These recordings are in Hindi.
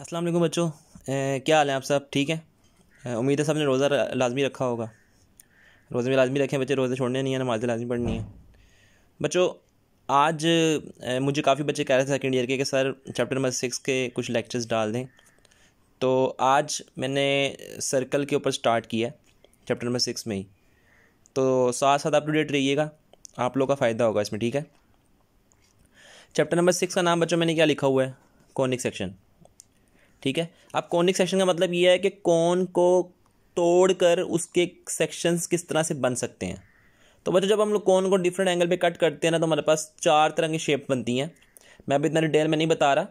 अस्सलाम वालेकुम बच्चों क्या हाल है आप सब ठीक हैं उम्मीद है सब ने रोज़ा लाजमी रखा होगा रोज़े में लाजमी रखें बच्चे रोज़े छोड़ने नहीं है नमाज़ें लाजमी पढ़नी है बच्चों आज मुझे काफ़ी बच्चे कह रहे थे सेकेंड ईयर के कि सर चैप्टर नंबर सिक्स के कुछ लेक्चर्स डाल दें तो आज मैंने सर्कल के ऊपर स्टार्ट किया चैप्टर नंबर सिक्स में ही तो साथ साथ आप डेट रहिएगा आप लोग का फ़ायदा होगा इसमें ठीक है चैप्टर नंबर सिक्स का नाम बच्चों मैंने क्या लिखा हुआ है कॉनिक सेक्शन ठीक है अब कॉनिक सेक्शन का मतलब ये है कि कौन को तोड़ कर उसके सेक्शंस किस तरह से बन सकते हैं तो बच्चों जब हम लोग कौन को डिफरेंट एंगल पे कट करते हैं ना तो हमारे पास चार तरह की शेप बनती हैं मैं अभी इतना डिटेल में नहीं बता रहा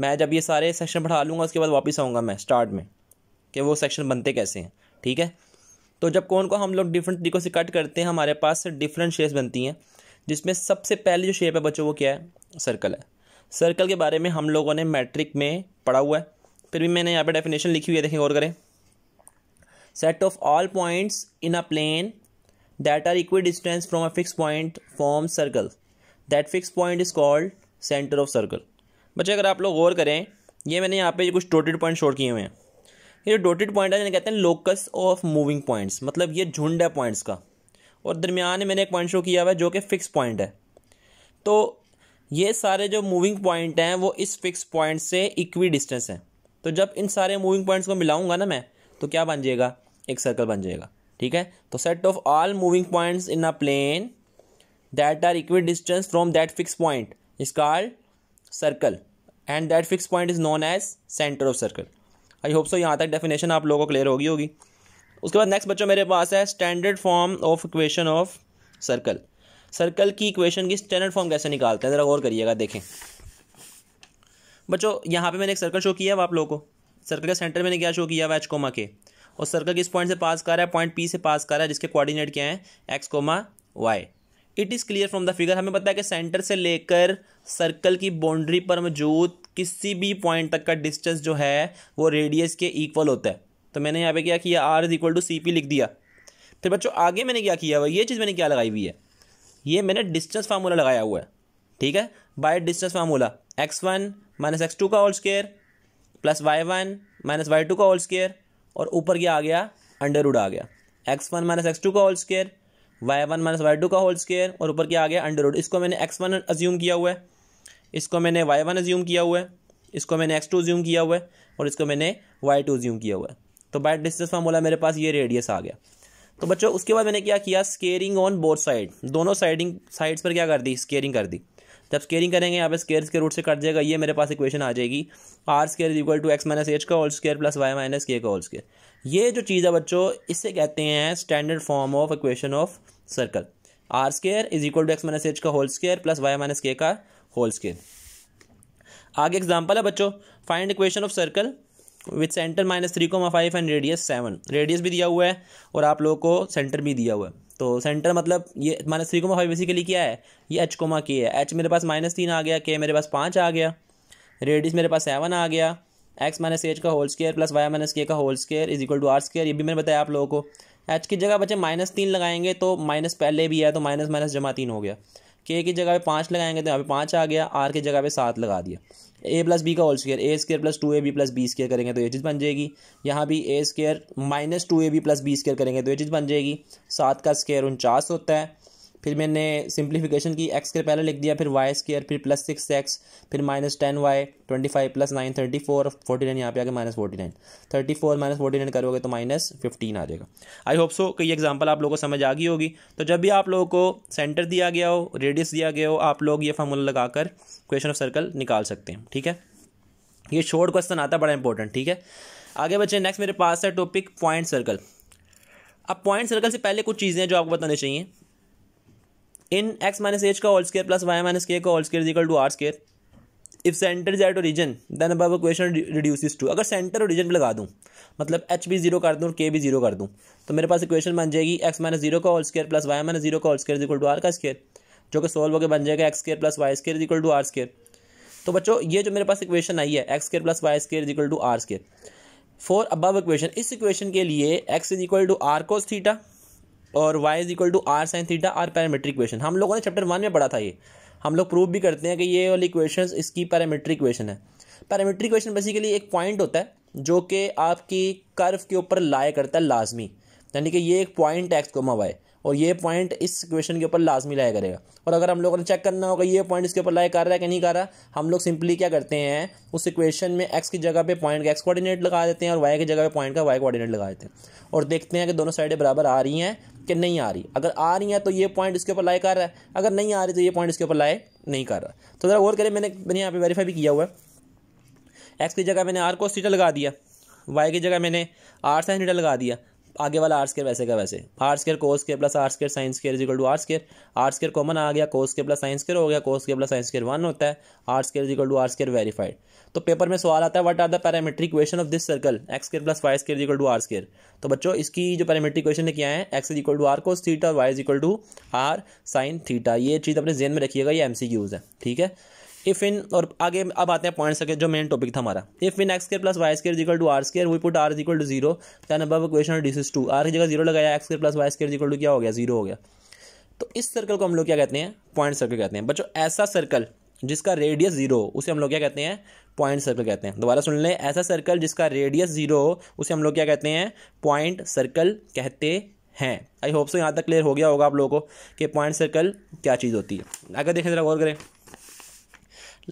मैं जब ये सारे सेक्शन पढ़ा लूँगा उसके बाद वापस आऊँगा मैं स्टार्ट में कि वो सेक्शन बनते कैसे हैं ठीक है तो जब कौन को हम लोग डिफरेंट तरीक़ों से कट करते हैं हमारे पास डिफरेंट शेप्स बनती हैं जिसमें सबसे पहली जो शेप है बच्चों वो क्या है सर्कल है सर्कल के बारे में हम लोगों ने मैट्रिक में पढ़ा हुआ है फिर भी मैंने यहाँ पे डेफिनेशन लिखी हुई है देखें गौर करें set of all points in a plane that are equidistant from a fix point form circle that fix point is called centre of circle बच्चे अगर आप लोग गौर करें ये मैंने यहाँ पे ये कुछ डोटेड पॉइंट शोर किए हुए हैं ये जो डोटेड पॉइंट है जिन्हें कहते हैं लोकस ऑफ मूविंग पॉइंट्स मतलब ये झुंड है पॉइंट्स का और दरमियान मैंने एक पॉइंट शो किया हुआ है जो कि फ़िक्स पॉइंट है तो ये सारे जो मूविंग पॉइंट हैं वो इस फिक्स पॉइंट से इक्वी डिस्टेंस हैं तो जब इन सारे मूविंग पॉइंट्स को मिलाऊंगा ना मैं तो क्या बन जाएगा एक सर्कल बन जाएगा ठीक है तो set of all moving points in a plane that are equal distance from that fix point is called circle and that fix point is known as centre of circle I hope so यहाँ तक डेफिनेशन आप लोगों को क्लियर होगी होगी उसके बाद नेक्स्ट बच्चों मेरे पास है standard form of equation of circle circle की इक्वेशन की स्टैंडर्ड फॉर्म कैसे निकालते हैं ज़रा गौर करिएगा देखें बच्चों यहाँ पे मैंने एक सर्कल शो किया हुआ आप लोगों को सर्कल के सेंटर मैंने क्या शो किया हुआ एच कोमा के और सर्कल किस पॉइंट से पास कर रहा है पॉइंट पी से पास कर रहा है जिसके कोऑर्डिनेट क्या हैं X comma Y it is clear from the figure हमें पता है कि सेंटर से लेकर सर्कल की बाउंड्री पर मौजूद किसी भी पॉइंट तक का डिस्टेंस जो है वो रेडियस के इक्वल होता है तो मैंने यहाँ पे क्या किया R is equal to C P लिख दिया फिर बच्चों आगे मैंने क्या किया हुआ ये चीज़ मैंने क्या लगाई हुई है ये मैंने डिस्टेंस फार्मूला लगाया हुआ है ठीक है by distance formula X one minus X two का whole square plus Y one minus Y two का होल स्केयर और ऊपर क्या आ गया अंडर रूड आ गया X one minus X two का whole square Y one minus Y two का होल स्केयर और ऊपर क्या आ गया अंडर रूड इसको मैंने एक्स वन अज्यूम किया हुआ है इसको मैंने वाई वन अज्यूम किया हुआ है इसको मैंने एक्स टू अज्यूम किया हुआ है और इसको मैंने वाई टू अज्यूम किया हुआ है तो बाय डिस्टेंस फार्मूला मेरे पास ये रेडियस आ गया तो बच्चों उसके बाद मैंने क्या किया स्केयरिंग ऑन बोथ साइड दोनों साइडिंग साइड्स पर क्या कर दी स्केयरिंग कर दी जब स्केयरिंग करेंगे यहाँ पे स्केयर के रूट से कट जाएगा ये मेरे पास इक्वेशन आ जाएगी R square is equal to X minus H का whole square plus Y minus के का होल स्केयर ये जो चीज़ है बच्चों इससे कहते हैं standard form of equation of circle R square is equal to X minus H का whole square plus Y minus के का होल स्केयर आगे एग्जाम्पल है बच्चों find equation of circle with centre minus three comma five and radius seven radius भी दिया हुआ है और आप लोगों को सेंटर भी दिया हुआ है तो सेंटर मतलब ये minus three comma five basically क्या है ये एच कोमा के है एच मेरे पास माइनस तीन आ गया के मेरे पास पाँच आ गया रेडिस मेरे पास सेवन आ गया एक्स माइनस एच का whole square plus Y minus के का whole square is equal to are square ये भी मैंने बताया आप लोगों को एच की जगह बच्चे माइनस तीन लगाएंगे तो माइनस पहले भी है तो माइनस माइनस जमा तीन हो गया के की जगह पे पाँच लगाएंगे तो यहाँ पे पाँच आ गया आर की जगह पे सात लगा दिया ए प्लस बी का whole square A square plus two A B plus B square करेंगे तो ये चीज़ बन जाएगी यहाँ भी ए square minus two A B plus B square करेंगे तो ये चीज़ बन जाएगी सात का स्केयर उनचास होता है फिर मैंने सिंप्लीफिकेशन की एक्स के पहले लिख दिया फिर वाई स्केयर फिर प्लस सिक्स एक्स फिर minus ten y twenty five plus nine thirty four forty nine यहाँ पे आगे minus forty nine thirty four minus forty nine करोगे तो माइनस फिफ्टीन आ जाएगा आई होप सो कई एग्जाम्पल आप लोगों को समझ आ गई होगी तो जब भी आप लोगों को सेंटर दिया गया हो रेडियस दिया गया हो आप लोग ये फार्मूला लगाकर क्वेश्चन ऑफ सर्कल निकाल सकते हैं ठीक है ये शॉर्ट क्वेश्चन आता है बड़ा इंपॉर्टेंट ठीक है आगे बच्चे नेक्स्ट मेरे पास है टॉपिक पॉइंट सर्कल अब पॉइंट सर्कल से पहले कुछ चीज़ें जो आपको बतानी चाहिए इन एक्स माइनस एच का whole square plus Y minus के का whole square equal to are square if centre is at origin then अब क्वेश्चन इज टू अगर सेंटर ओरिजन पर लगा दूँ मतलब एच भी जीरो कर दूँ और के भी जीरो कर दूँ तो मेरे पास इक्वेशन बन जाएगी एक्स माइनस जीरो का whole square plus Y minus zero का whole square equal to r का स्केयर जो कि सोल्व होकर बन जाएगा x square plus y square equal to are square तो बच्चों ये जो मेरे पास इक्वेशन आई है x square plus y square equal to are square for above equation इस इक्वेशन के लिए x is equal to r cos theta और y is equal to r sine theta are parametric equation हम लोगों ने चैप्टर वन में पढ़ा था ये हम लोग प्रूव भी करते हैं कि ये वाली इक्वेशन इसकी पैरामीट्रिक इक्वेशन है पैरामीट्रिक इक्वेशन बेसिकली एक पॉइंट होता है जो कि आपकी कर्व के ऊपर लाया करता है लाजमी यानी कि ये एक पॉइंट एक्स कोमा वाई और ये पॉइंट इस क्वेश्चन के ऊपर लाजमी लाया करेगा और अगर हम लोगों ने चेक करना होगा ये पॉइंट इसके ऊपर लाया कर रहा है कि नहीं कर रहा हम लोग सिंपली क्या करते हैं उस इक्वेशन में एक्स की जगह पे पॉइंट का एक्स कोऑर्डिनेट लगा देते हैं और वाई की जगह पे पॉइंट का वाई कोऑर्डिनेट लगा देते हैं और देखते हैं कि दोनों साइडें बराबर आ रही हैं कि नहीं आ रही अगर आ रही हैं तो ये पॉइंट इसके ऊपर लाए कर रहा है अगर नहीं आ रही तो ये पॉइंट इसके ऊपर लाए नहीं कर रहा तो ज़रा गौर करें मैंने मैंने यहाँ पे वेरीफाई भी किया हुआ है एक्स की जगह मैंने आर को सीटा लगा दिया वाई की जगह मैंने आर साइन थीटा लगा दिया आगे वाला आर स्केयर वैसे का वैसे आर स्केयर कोस के plus r square sines square is equal to are square r square common आ गया कोस के प्लस साइंस स्केयर हो गया कोस के प्लस साइंस स्केयर वन होता है r square is equal to are square verified तो पेपर में सवाल आता है what are the parametric equation of this circle x square plus y square is equal to are square तो बच्चों इसकी जो क्वेश्चन इक्वेशन क्या है x is equal to r cos theta और y is equal to r sine theta ये चीज़ अपने जेन में रखिएगा ये एम है ठीक है इफ इन और आगे अब आते हैं पॉइंट्स के जो मेन टॉपिक था हमारा if in x square plus y square equal to are square we put r equal to zero अब question this is to r की जगह जीरो लगाया x square plus y square equal to क्या हो गया जीरो हो गया तो इस सर्कल को हम लोग क्या कहते हैं पॉइंट सर्कल कहते हैं बच्चों ऐसा सर्कल जिसका रेडियस जीरो उसे हम लोग क्या कहते हैं पॉइंट सर्कल कहते हैं दोबारा सुन लें ऐसा सर्कल जिसका रेडियस जीरो उसे हम लोग क्या कहते हैं पॉइंट सर्कल कहते हैं आई होप सो यहाँ तक क्लियर हो गया होगा आप लोगों को कि पॉइंट सर्कल क्या चीज़ होती है अगर देखें जरा गौर करें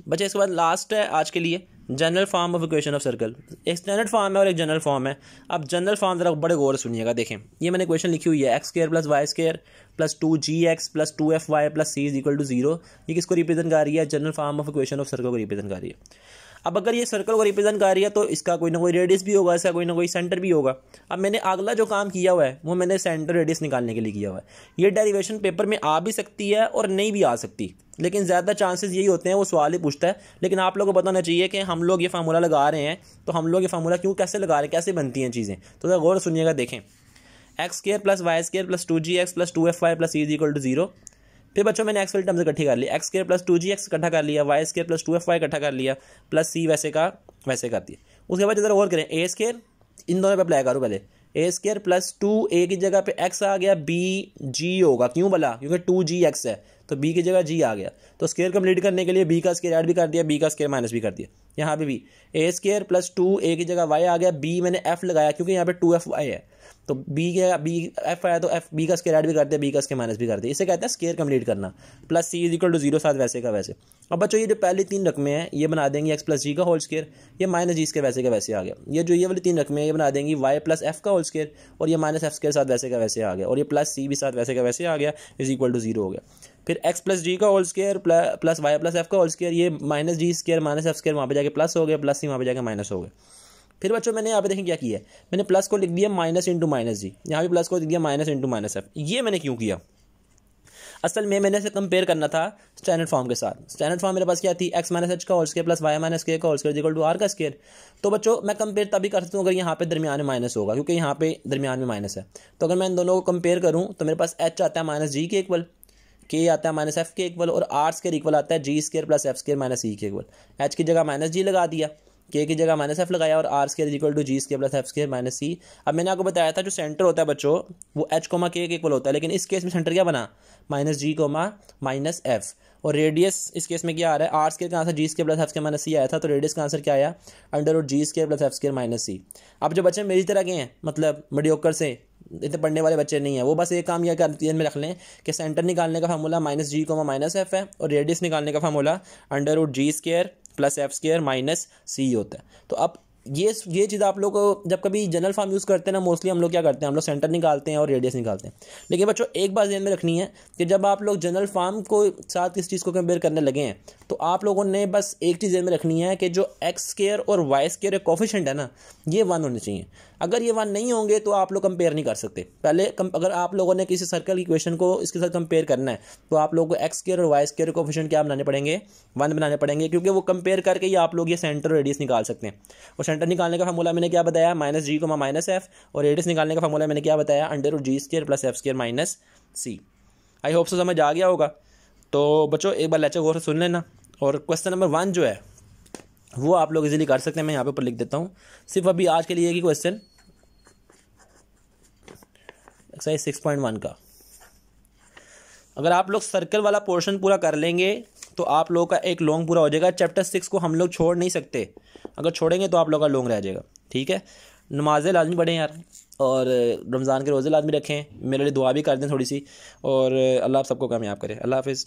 बच्चे इसके बाद लास्ट है आज के लिए general form of equation of circle एक स्टैंडर्ड फॉर्म है और एक जनरल फॉर्म है अब जनरल फॉर्म जरा बड़े गौर सुनिएगा देखें ये मैंने क्वेश्चन लिखी हुई है x square plus y square plus two g x plus two f y plus c is equal to zero ये किसको रिप्रेजेंट कर रही है general form of equation of circle को रिप्रेजेंट कर रही है अब अगर ये सर्कल को रिप्रेजेंट कर रही है तो इसका कोई ना कोई रेडियस भी होगा इसका कोई ना कोई सेंटर भी होगा अब मैंने अगला जो काम किया हुआ है वो मैंने सेंटर रेडियस निकालने के लिए किया हुआ है ये डेरीवेशन पेपर में आ भी सकती है और नहीं भी आ सकती लेकिन ज़्यादा चांसेस यही होते हैं वो सवाल ही पूछता है लेकिन आप लोगों को पता होना चाहिए कि हम लोग ये फार्मूला लगा रहे हैं तो हम लोग ये फार्मूला क्यों कैसे लगा रहे हैं कैसे बनती हैं चीज़ें तो गौर सुनिएगा देखें x square plus y square plus two g x plus two f y plus is equal to zero फिर बच्चों मैंने एक्स वाली टर्म्स इकट्ठी कर ली x square plus two g x इकट्ठा कर लिया y square plus two f y इकट्ठा कर लिया प्लस सी वैसे का वैसे कर दिया उसके बाद इधर और करें ए स्केयर इन दोनों पे अप्लाई करूँ पहले a square plus two a की जगह पे एक्स आ गया बी जी होगा क्यों बोला क्योंकि टू जी एक्स है तो बी की जगह जी आ गया तो स्केयर कंप्लीट करने के लिए बी का स्केयर ऐड भी कर दिया बी का स्केयर माइनस भी कर दिया यहाँ पे भी ए स्केयर प्लस टू ए की जगह वाई आ गया बी मैंने एफ लगाया क्योंकि यहाँ पे टू एफ वाई है तो बी के बी एफ आया तो एफ बी का स्केयर ऐड भी करते हैं बी का स्केयर माइनस भी करते हैं इसे कहते हैं स्केयर कंप्लीट करना plus c is equal to zero साथ वैसे का वैसे अब बच्चों ये जो पहली तीन रकमें हैं ये बना देंगे एक्स प्लस जी का होल स्केयर ये माइनस जी इसके वैसे का वैसे आ गया ये जो ये वाली तीन रकमें हैं ये बना देंगी वाई प्लस एफ का होल स्केयर और ये माइनस एफ स्केयर साथ वैसे का वैसे आ गया और ये प्लस सी भी साथ वैसे का वैसे आ गया इज इक्वल टू जीरो हो गया फिर एक्स प्लस जी का whole square plus y plus f का होल स्केयर ये minus g square minus f square वहाँ पर जाके प्लस हो गया प्लस ही वहाँ पर जाकर माइनस हो गए फिर बच्चों मैंने यहाँ पे देखें क्या किया है मैंने प्लस को लिख दिया माइनस इंटू माइनस जी यहाँ भी प्लस को लिख दिया माइनस इंटू माइनस एफ ये मैंने क्यों किया असल में मैंने इसे कंपेयर करना था स्टैंडर्ड फॉर्म के साथ स्टैंडर्ड फॉर्म मेरे पास क्या थी एक्स माइनस एच का whole square plus Y minus के का whole square equal to r का स्केयर तो बच्चों मैं कंपेयर तभी कर सकता हूँ अगर यहाँ पे दरमियान में माइनस होगा क्योंकि यहाँ पे दरमियान में माइनस है तो अगर मैं इन दोनों को कंपेयर करूँ तो मेरे पास एच आता है माइनस जी के इक्वल के आता है माइनस एफ के इक्वल और आर स्केयर इक्वल आता है g square plus f square minus e के इक्वल एच की जगह माइनस जी लगा दिया के की जगह माइनस एफ लगाया और r square equal to g square plus f square minus c अब मैंने आपको बताया था जो सेंटर होता है बच्चों वो एच कोमा के इक्वल होता है लेकिन इस केस में सेंटर क्या बना minus g comma minus f और रेडियस इस केस में क्या आ रहा है आर स्केयर का answer g square plus f square minus c आया था तो रेडियस का आंसर क्या आया अंडर और g square plus f square minus c अब जो बच्चे मेरी तरह के हैं मतलब मडियोकर से इतने पढ़ने वाले बच्चे नहीं है वो बस एक काम यह कर है में रख लें कि सेंटर निकालने का formula minus g comma minus f है और रेडियस निकालने का फार्मूला अंडर उड g square plus f square minus c होता है तो अब ये ये चीज़ आप लोग जब कभी जनरल फॉर्म यूज़ करते हैं ना मोस्टली हम लोग क्या करते हैं हम लोग सेंटर निकालते हैं और रेडियस निकालते हैं लेकिन बच्चों एक बात ध्यान में रखनी है कि जब आप लोग जनरल फॉर्म को साथ इस चीज़ को कंपेयर करने लगे हैं तो आप लोगों ने बस एक चीज़ ध्यान में रखनी है कि जो एक्स स्केयर और वाई स्केयर कोफिशेंट है ना ये वन होने चाहिए अगर ये वन नहीं होंगे तो आप लोग कंपेयर नहीं कर सकते पहले कम, अगर आप लोगों ने किसी सर्कल इक्वेशन को इसके साथ कंपेयर करना है तो आप लोगों को एक्स केयर और वाई स्केयर कोफिशन क्या बनाने पड़ेंगे वन बनाने पड़ेंगे क्योंकि वो कंपेयर करके ही आप लोग ये सेंटर रेडियस निकाल सकते हैं और सेंटर निकालने का फॉर्मूला मैंने क्या बताया माइनस जी को माइनस एफ और रेडियस निकालने का फॉर्मूला मैंने क्या बताया अंडर और g square plus f square minus c I hope so समझ आ गया होगा तो बच्चों एक बार लेक्चर गौर से सुन लेना और क्वेश्चन नंबर वन जो है वो आप लोग इजीली कर सकते हैं मैं यहाँ पे ऊपर लिख देता हूँ सिर्फ अभी आज के लिए एक ही question exercise six point one का अगर आप लोग सर्कल वाला पोर्शन पूरा कर लेंगे तो आप लोगों का एक लॉन्ग पूरा हो जाएगा चैप्टर सिक्स को हम लोग छोड़ नहीं सकते अगर छोड़ेंगे तो आप लोग का लॉन्ग रह जाएगा ठीक है नमाजें लाजमी पढ़ें यार और रमज़ान के रोज़े लाजमी रखें मेरे लिए दुआ भी कर दें थोड़ी सी और अल्लाह आप सबको कामयाब करें अल्लाह हाफिज़